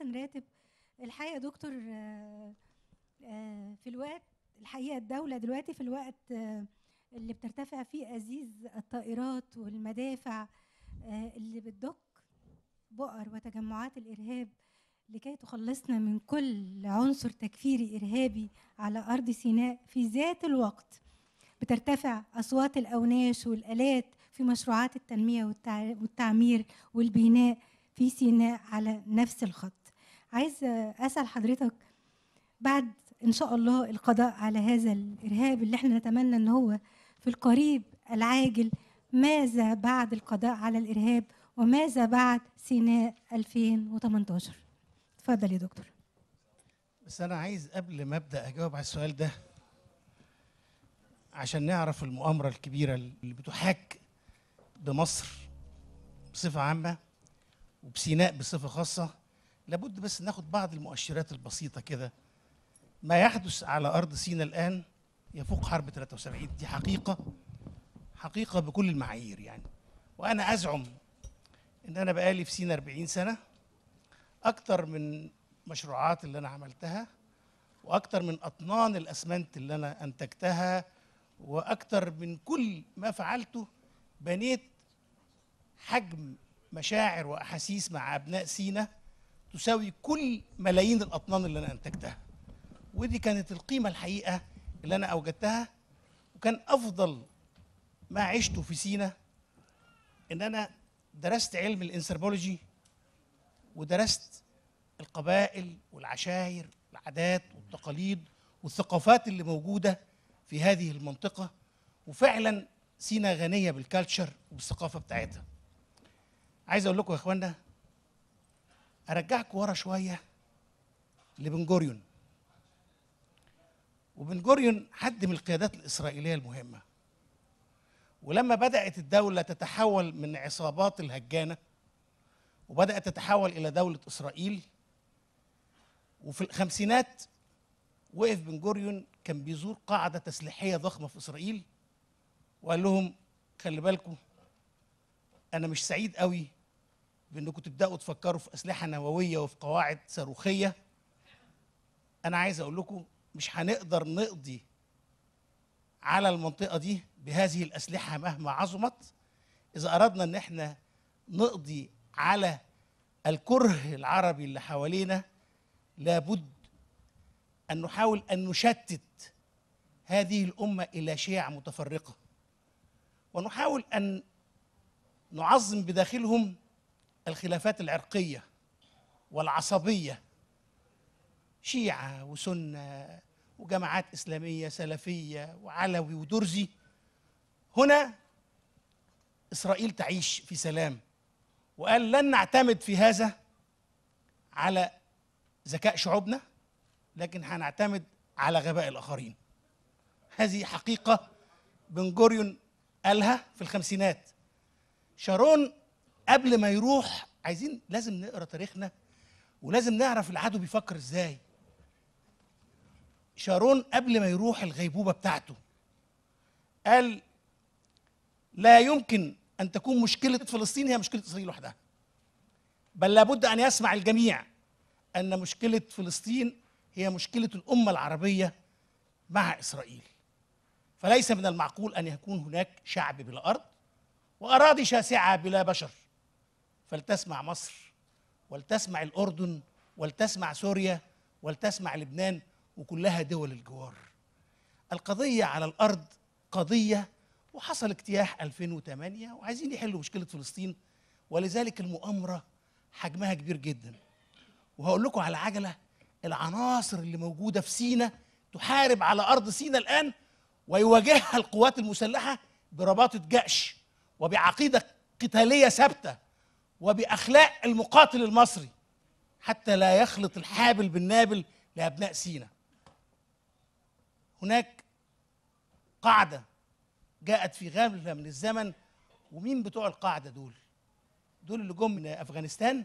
احسن راتب الحقيقه دكتور آه، آه، في الوقت الحقيقه الدوله دلوقتي في الوقت آه، اللي بترتفع فيه ازيز الطائرات والمدافع اللي بتدق بؤر وتجمعات الارهاب لكي تخلصنا من كل عنصر تكفيري ارهابي على ارض سيناء في ذات الوقت بترتفع اصوات الاوناش والالات في مشروعات التنميه والتعمير والبناء في سيناء على نفس الخط عايز اسال حضرتك بعد ان شاء الله القضاء على هذا الارهاب اللي احنا نتمنى ان هو في القريب العاجل ماذا بعد القضاء على الارهاب وماذا بعد سيناء 2018 اتفضل يا دكتور بس انا عايز قبل ما ابدا اجاوب على السؤال ده عشان نعرف المؤامره الكبيره اللي بتحاك بمصر بصفه عامه وبسيناء بصفه خاصه لابد بس ناخد بعض المؤشرات البسيطة كده ما يحدث على أرض سينا الآن يفوق حرب 73 دي حقيقة حقيقة بكل المعايير يعني وأنا أزعم إن أنا بقالي في سينا 40 سنة أكتر من مشروعات اللي أنا عملتها وأكتر من أطنان الأسمنت اللي أنا أنتجتها وأكتر من كل ما فعلته بنيت حجم مشاعر وأحاسيس مع أبناء سينا تساوي كل ملايين الاطنان اللي انا انتجتها ودي كانت القيمه الحقيقه اللي انا اوجدتها وكان افضل ما عشته في سينا ان انا درست علم الانثروبولوجي ودرست القبائل والعشائر والعادات والتقاليد والثقافات اللي موجوده في هذه المنطقه وفعلا سينا غنيه بالكالتشر وبالثقافه بتاعتها عايز اقول لكم يا اخوانا ارجعكم ورا شويه لبن جوريون وبن جوريون حد من القيادات الاسرائيليه المهمه ولما بدات الدوله تتحول من عصابات الهجانه وبدات تتحول الى دوله اسرائيل وفي الخمسينات وقف بن جوريون كان بيزور قاعده تسليحيه ضخمه في اسرائيل وقال لهم خلي بالكم انا مش سعيد قوي بانكم تبداوا تفكروا في اسلحه نوويه وفي قواعد صاروخيه انا عايز اقول لكم مش هنقدر نقضي على المنطقه دي بهذه الاسلحه مهما عظمت اذا اردنا ان احنا نقضي على الكره العربي اللي حوالينا لابد ان نحاول ان نشتت هذه الامه الى شيع متفرقه ونحاول ان نعظم بداخلهم الخلافات العرقية والعصبية شيعة وسنة وجماعات إسلامية سلفية وعلوي ودرزي هنا إسرائيل تعيش في سلام وقال لن نعتمد في هذا على ذكاء شعوبنا لكن هنعتمد على غباء الآخرين هذه حقيقة بن جوريون قالها في الخمسينات شارون قبل ما يروح عايزين لازم نقرا تاريخنا ولازم نعرف العدو بيفكر ازاي شارون قبل ما يروح الغيبوبه بتاعته قال لا يمكن ان تكون مشكله فلسطين هي مشكله اسرائيل لوحدها بل لابد ان يسمع الجميع ان مشكله فلسطين هي مشكله الامه العربيه مع اسرائيل فليس من المعقول ان يكون هناك شعب بلا ارض واراضي شاسعه بلا بشر فلتسمع مصر ولتسمع الأردن ولتسمع سوريا ولتسمع لبنان وكلها دول الجوار القضية على الأرض قضية وحصل اجتياح 2008 وعايزين يحلوا مشكلة فلسطين ولذلك المؤامرة حجمها كبير جدا وهقول لكم على عجلة العناصر اللي موجودة في سينا تحارب على أرض سينا الآن ويواجهها القوات المسلحة برباطة جأش وبعقيدة قتالية ثابتة وبأخلاق المقاتل المصري حتى لا يخلط الحابل بالنابل لأبناء سينا هناك قاعدة جاءت في غابة من الزمن ومين بتوع القاعدة دول؟ دول اللي جم من أفغانستان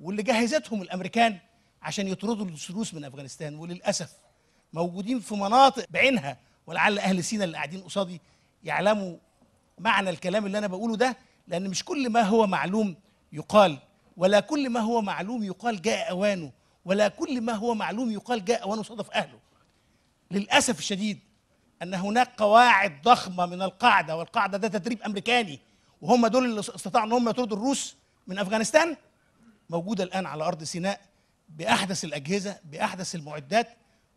واللي جهزتهم الأمريكان عشان يطردوا الروس من أفغانستان وللأسف موجودين في مناطق بعينها ولعل أهل سينا اللي قاعدين قصادي يعلموا معنى الكلام اللي أنا بقوله ده لأن مش كل ما هو معلوم يقال ولا كل ما هو معلوم يقال جاء أوانه ولا كل ما هو معلوم يقال جاء أوانه صادف أهله للأسف الشديد أن هناك قواعد ضخمة من القاعدة والقاعدة ده تدريب أمريكاني وهم دول اللي استطاعوا أن هم يطردوا الروس من أفغانستان موجودة الآن على أرض سيناء بأحدث الأجهزة بأحدث المعدات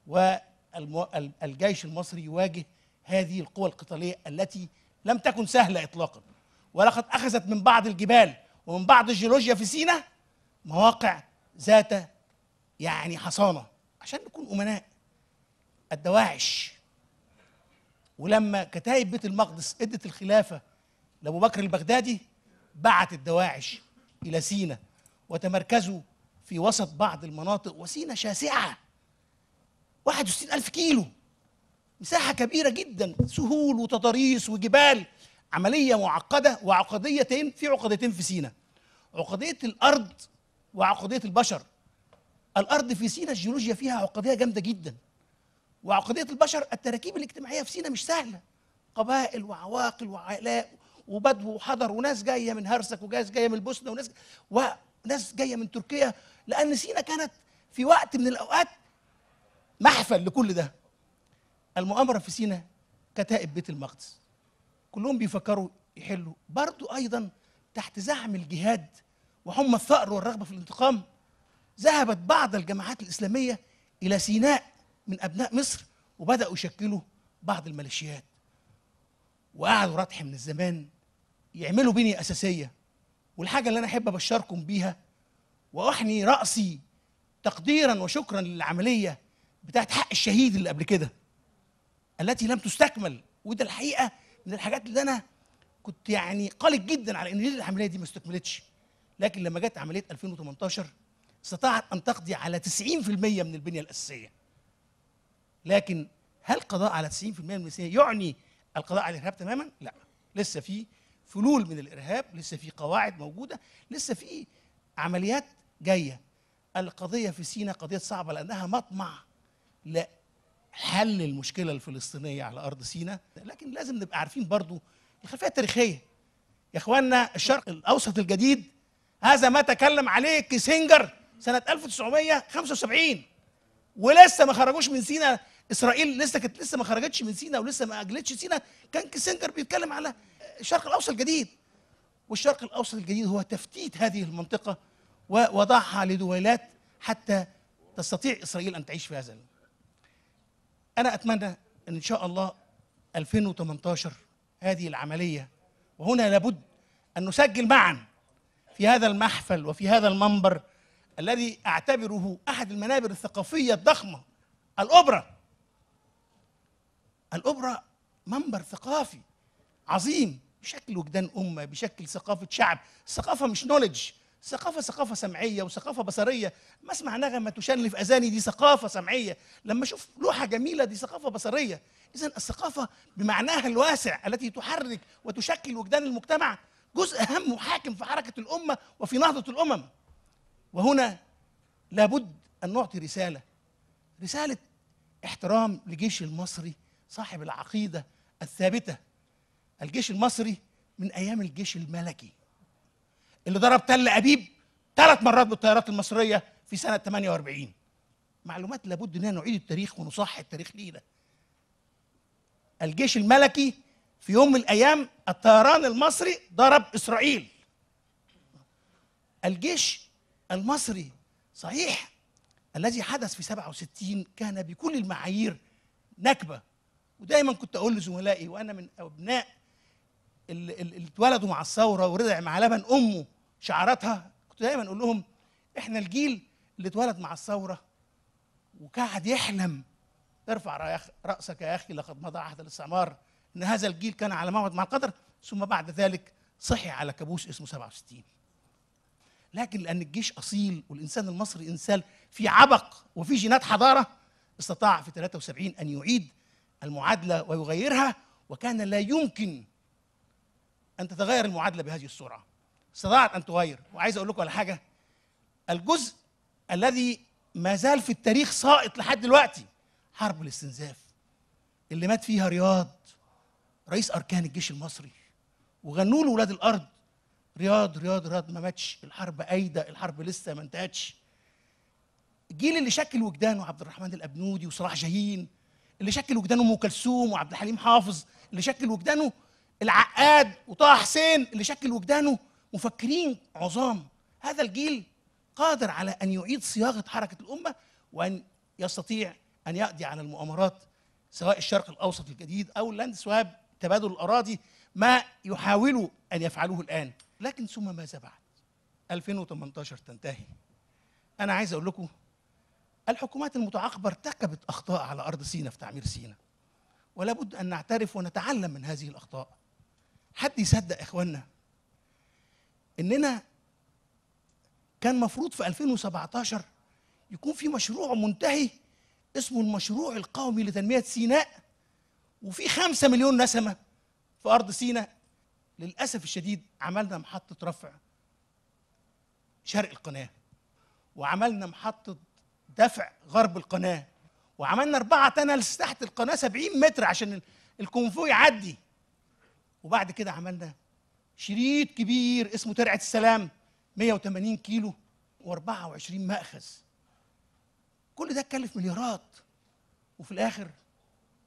والجيش المصري يواجه هذه القوى القتالية التي لم تكن سهلة إطلاقا ولقد أخذت من بعض الجبال ومن بعض الجيولوجيا في سينا مواقع ذات يعني حصانه عشان نكون امناء الدواعش ولما كتائب بيت المقدس ادت الخلافه لابو بكر البغدادي بعت الدواعش الى سينا وتمركزوا في وسط بعض المناطق وسينا شاسعه 61 ألف كيلو مساحة كبيرة جدا سهول وتضاريس وجبال عملية معقدة وعقديتين في عقديتين في سينا عقدية الأرض وعقدية البشر الأرض في سينا الجيولوجيا فيها عقدية جامدة جدا وعقدية البشر التراكيب الاجتماعية في سينا مش سهلة قبائل وعواقل وعائلاء وبدو وحضر وناس جاية من هرسك وناس جاية من البوسنة وناس وناس جاية من تركيا لأن سينا كانت في وقت من الأوقات محفل لكل ده المؤامرة في سينا كتائب بيت المقدس كلهم بيفكروا يحلوا برضو أيضا تحت زعم الجهاد وحمى الثأر والرغبة في الانتقام ذهبت بعض الجماعات الإسلامية إلى سيناء من أبناء مصر وبدأوا يشكلوا بعض الميليشيات وقعدوا رطح من الزمان يعملوا بنية أساسية والحاجة اللي أنا أحب أبشركم بيها وأحني رأسي تقديرا وشكرا للعملية بتاعت حق الشهيد اللي قبل كده التي لم تستكمل وده الحقيقة من الحاجات اللي انا كنت يعني قلق جدا على ان ليه العمليه دي ما استكملتش لكن لما جت عمليه 2018 استطاعت ان تقضي على 90% من البنيه الاساسيه لكن هل القضاء على 90% من المسيحية يعني القضاء على الارهاب تماما؟ لا لسه في فلول من الارهاب، لسه في قواعد موجوده، لسه في عمليات جايه. القضيه في سينا قضيه صعبه لانها مطمع لا حل المشكله الفلسطينيه على ارض سيناء لكن لازم نبقى عارفين برضو الخلفيه التاريخيه يا اخواننا الشرق الاوسط الجديد هذا ما تكلم عليه كيسنجر سنه 1975 ولسه ما خرجوش من سيناء اسرائيل لسه كانت لسه ما خرجتش من سيناء ولسه ما اجلتش سيناء كان كيسنجر بيتكلم على الشرق الاوسط الجديد والشرق الاوسط الجديد هو تفتيت هذه المنطقه ووضعها لدولات حتى تستطيع اسرائيل ان تعيش في هذا انا اتمنى ان شاء الله 2018 هذه العمليه وهنا لابد ان نسجل معا في هذا المحفل وفي هذا المنبر الذي اعتبره احد المنابر الثقافيه الضخمه الاوبرا الاوبرا منبر ثقافي عظيم بشكل وجدان امه بشكل ثقافه شعب الثقافه مش نولج ثقافة ثقافة سمعية وثقافة بصرية ما اسمع نغمة في أذاني دي ثقافة سمعية لما أشوف لوحة جميلة دي ثقافة بصرية إذا الثقافة بمعناها الواسع التي تحرك وتشكل وجدان المجتمع جزء أهم وحاكم في حركة الأمة وفي نهضة الأمم وهنا لابد أن نعطي رسالة رسالة احترام لجيش المصري صاحب العقيدة الثابتة الجيش المصري من أيام الجيش الملكي اللي ضرب تل ابيب ثلاث مرات بالطيارات المصريه في سنه 48 معلومات لابد اننا نعيد التاريخ ونصحح التاريخ لينا الجيش الملكي في يوم من الايام الطيران المصري ضرب اسرائيل الجيش المصري صحيح الذي حدث في 67 كان بكل المعايير نكبه ودايما كنت اقول لزملائي وانا من ابناء اللي اتولدوا مع الثوره ورضع مع لبن امه شعراتها كنت دايما اقول لهم احنا الجيل اللي اتولد مع الثوره وقعد يحلم ارفع راسك يا اخي لقد مضى عهد الاستعمار ان هذا الجيل كان على موعد مع القدر ثم بعد ذلك صحي على كابوس اسمه 67 لكن لان الجيش اصيل والانسان المصري انسان في عبق وفي جينات حضاره استطاع في 73 ان يعيد المعادله ويغيرها وكان لا يمكن ان تتغير المعادله بهذه السرعه استطاعت ان تغير وعايز اقول لكم على حاجه الجزء الذي ما زال في التاريخ سائط لحد دلوقتي حرب الاستنزاف اللي مات فيها رياض رئيس اركان الجيش المصري وغنوا له ولاد الارض رياض رياض رياض ما ماتش الحرب أيدة الحرب لسه ما انتهتش الجيل اللي شكل وجدانه عبد الرحمن الابنودي وصلاح جاهين اللي شكل وجدانه ام كلثوم وعبد الحليم حافظ اللي شكل وجدانه العقاد وطه حسين اللي شكل وجدانه مفكرين عظام هذا الجيل قادر على ان يعيد صياغه حركه الامه وان يستطيع ان يقضي على المؤامرات سواء الشرق الاوسط الجديد او اللاند سواب تبادل الاراضي ما يحاولوا ان يفعلوه الان لكن ثم ماذا بعد 2018 تنتهي انا عايز اقول لكم الحكومات المتعاقبه ارتكبت اخطاء على ارض سيناء في تعمير سيناء ولا بد ان نعترف ونتعلم من هذه الاخطاء حد يصدق يا اخوانا اننا كان مفروض في 2017 يكون في مشروع منتهي اسمه المشروع القومي لتنمية سيناء وفي خمسة مليون نسمة في أرض سيناء للأسف الشديد عملنا محطة رفع شرق القناة وعملنا محطة دفع غرب القناة وعملنا أربعة تنلس تحت القناة 70 متر عشان الكونفوي يعدي وبعد كده عملنا شريط كبير اسمه ترعه السلام 180 كيلو و24 مأخذ كل ده اتكلف مليارات وفي الآخر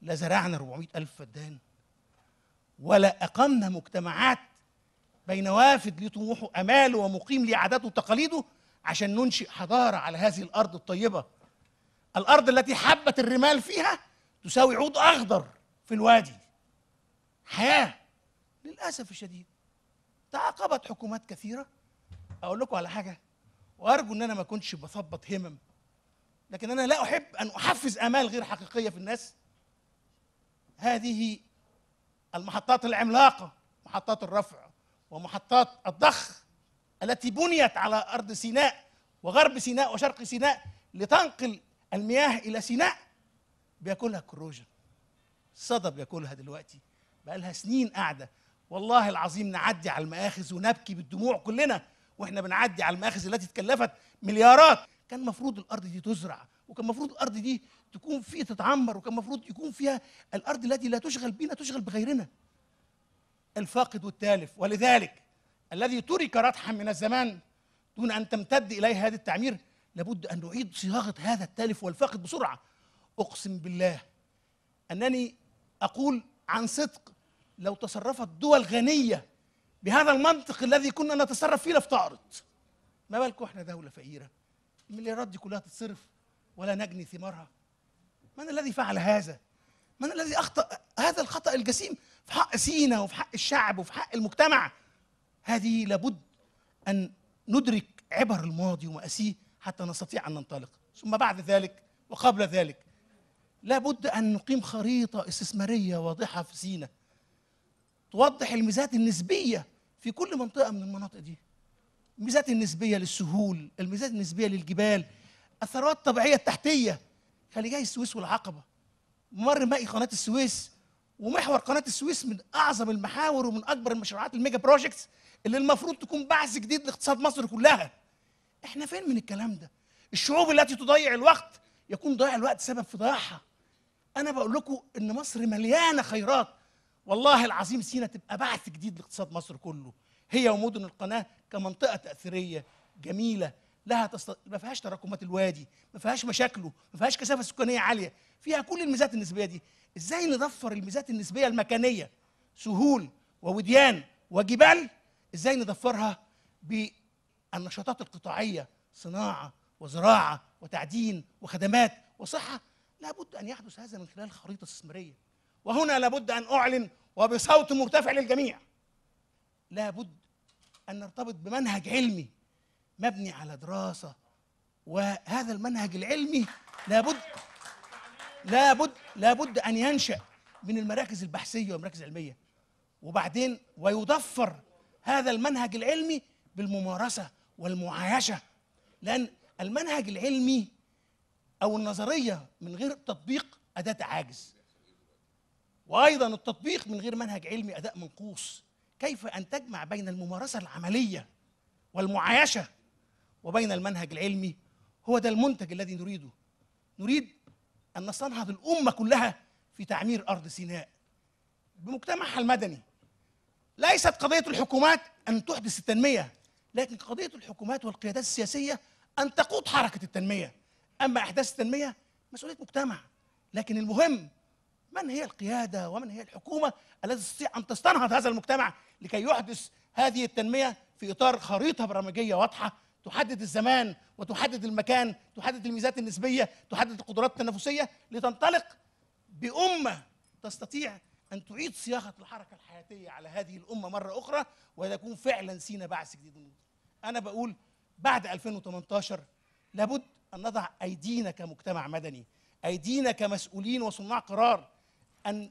لا زرعنا 400 ألف فدان ولا أقمنا مجتمعات بين وافد ليه طموحه أماله ومقيم ليه عاداته وتقاليده عشان ننشئ حضارة على هذه الأرض الطيبة الأرض التي حبت الرمال فيها تساوي عود أخضر في الوادي حياة للاسف الشديد تعاقبت حكومات كثيره اقول لكم على حاجه وارجو ان انا ما كنتش بثبط همم لكن انا لا احب ان احفز امال غير حقيقيه في الناس هذه المحطات العملاقه محطات الرفع ومحطات الضخ التي بنيت على ارض سيناء وغرب سيناء وشرق سيناء لتنقل المياه الى سيناء بياكلها كروجن صدى بياكلها دلوقتي بقى لها سنين قاعده والله العظيم نعدي على المآخذ ونبكي بالدموع كلنا واحنا بنعدي على المآخذ التي اتكلفت مليارات كان المفروض الارض دي تزرع وكان المفروض الارض دي تكون في تتعمر وكان المفروض يكون فيها الارض التي لا تشغل بنا تشغل بغيرنا الفاقد والتالف ولذلك الذي ترك ردحا من الزمان دون ان تمتد اليه هذا التعمير لابد ان نعيد صياغه هذا التالف والفاقد بسرعه اقسم بالله انني اقول عن صدق لو تصرفت دول غنية بهذا المنطق الذي كنا نتصرف فيه لفتعرض ما بالكم احنا دولة فقيرة المليارات دي كلها تتصرف ولا نجني ثمارها من الذي فعل هذا؟ من الذي أخطأ هذا الخطأ الجسيم في حق سينا وفي حق الشعب وفي حق المجتمع هذه لابد أن ندرك عبر الماضي ومآسيه حتى نستطيع أن ننطلق ثم بعد ذلك وقبل ذلك لابد أن نقيم خريطة استثمارية واضحة في سينا توضح الميزات النسبية في كل منطقة من المناطق دي الميزات النسبية للسهول الميزات النسبية للجبال الثروات الطبيعية التحتية خليجي السويس والعقبة ممر مائي قناة السويس ومحور قناة السويس من أعظم المحاور ومن أكبر المشروعات الميجا بروجكتس اللي المفروض تكون بعث جديد لاقتصاد مصر كلها احنا فين من الكلام ده الشعوب التي تضيع الوقت يكون ضياع الوقت سبب في ضياعها انا بقول لكم ان مصر مليانه خيرات والله العظيم سينا تبقى بعث جديد لاقتصاد مصر كله هي ومدن القناه كمنطقه تاثيريه جميله لها تست... ما فيهاش تراكمات الوادي ما فيهاش مشاكله ما فيهاش كثافه سكانيه عاليه فيها كل الميزات النسبيه دي ازاي ندفر الميزات النسبيه المكانيه سهول ووديان وجبال ازاي ندفرها بالنشاطات القطاعيه صناعه وزراعه وتعدين وخدمات وصحه لابد ان يحدث هذا من خلال خريطه استثماريه وهنا لابد ان اعلن وبصوت مرتفع للجميع لابد ان نرتبط بمنهج علمي مبني على دراسه وهذا المنهج العلمي لابد لابد لابد ان ينشا من المراكز البحثيه والمراكز العلميه وبعدين ويضفر هذا المنهج العلمي بالممارسه والمعايشه لان المنهج العلمي او النظريه من غير تطبيق اداه عاجز وايضا التطبيق من غير منهج علمي اداء منقوص كيف ان تجمع بين الممارسه العمليه والمعايشه وبين المنهج العلمي هو ده المنتج الذي نريده نريد ان نستنهض الامه كلها في تعمير ارض سيناء بمجتمعها المدني ليست قضيه الحكومات ان تحدث التنميه لكن قضيه الحكومات والقيادات السياسيه ان تقود حركه التنميه اما احداث التنميه مسؤوليه مجتمع لكن المهم من هي القياده ومن هي الحكومه التي تستطيع ان تستنهض هذا المجتمع لكي يحدث هذه التنميه في اطار خريطه برامجيه واضحه تحدد الزمان وتحدد المكان تحدد الميزات النسبيه تحدد القدرات التنافسيه لتنطلق بامه تستطيع ان تعيد صياغه الحركه الحياتيه على هذه الامه مره اخرى ويكون فعلا سينا بعث جديد انا بقول بعد 2018 لابد ان نضع ايدينا كمجتمع مدني ايدينا كمسؤولين وصناع قرار ان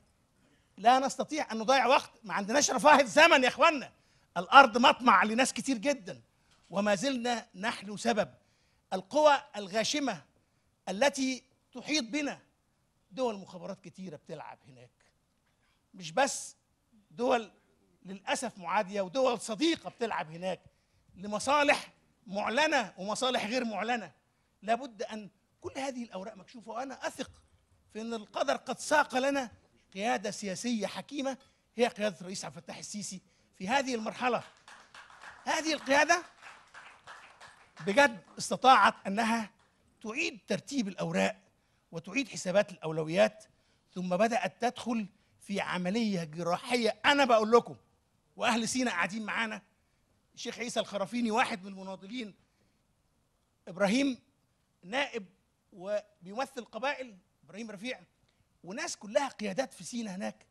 لا نستطيع ان نضيع وقت ما عندناش رفاهيه زمن يا اخوانا الارض مطمع لناس كتير جدا وما زلنا نحن سبب القوى الغاشمه التي تحيط بنا دول مخابرات كتيره بتلعب هناك مش بس دول للاسف معاديه ودول صديقه بتلعب هناك لمصالح معلنه ومصالح غير معلنه لابد ان كل هذه الاوراق مكشوفه وانا اثق في ان القدر قد ساق لنا قيادة سياسية حكيمة هي قيادة الرئيس عبد الفتاح السيسي في هذه المرحلة هذه القيادة بجد استطاعت أنها تعيد ترتيب الأوراق وتعيد حسابات الأولويات ثم بدأت تدخل في عملية جراحية أنا بقول لكم وأهل سيناء قاعدين معانا الشيخ عيسى الخرافيني واحد من المناضلين إبراهيم نائب وبيمثل قبائل إبراهيم رفيع وناس كلها قيادات في سينا هناك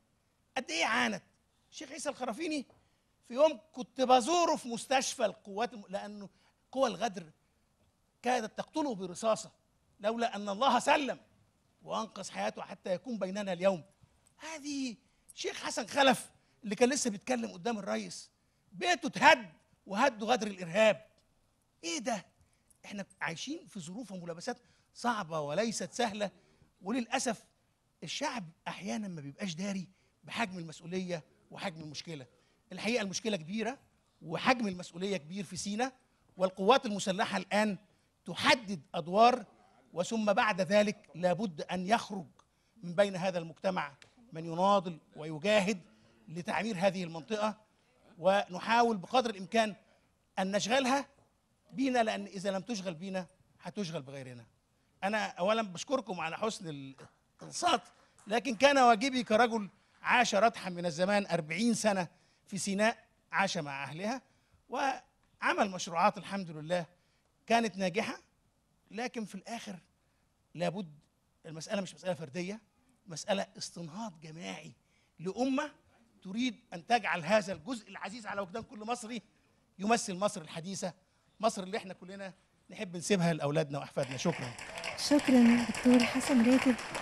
قد ايه عانت الشيخ عيسى الخرافيني في يوم كنت بزوره في مستشفى القوات لانه قوى الغدر كادت تقتله برصاصه لولا ان الله سلم وانقذ حياته حتى يكون بيننا اليوم هذه شيخ حسن خلف اللي كان لسه بيتكلم قدام الرئيس بيته اتهد وهد غدر الارهاب ايه ده احنا عايشين في ظروف وملابسات صعبه وليست سهله وللاسف الشعب احيانا ما بيبقاش داري بحجم المسؤوليه وحجم المشكله الحقيقه المشكله كبيره وحجم المسؤوليه كبير في سينا والقوات المسلحه الان تحدد ادوار وثم بعد ذلك لابد ان يخرج من بين هذا المجتمع من يناضل ويجاهد لتعمير هذه المنطقه ونحاول بقدر الامكان ان نشغلها بينا لان اذا لم تشغل بينا هتشغل بغيرنا انا اولا بشكركم على حسن انصات لكن كان واجبي كرجل عاش ردحا من الزمان أربعين سنة في سيناء عاش مع أهلها وعمل مشروعات الحمد لله كانت ناجحة لكن في الآخر لابد المسألة مش مسألة فردية مسألة استنهاض جماعي لأمة تريد أن تجعل هذا الجزء العزيز على وجدان كل مصري يمثل مصر الحديثة مصر اللي احنا كلنا نحب نسيبها لأولادنا وأحفادنا شكرا شكرا دكتور حسن راتب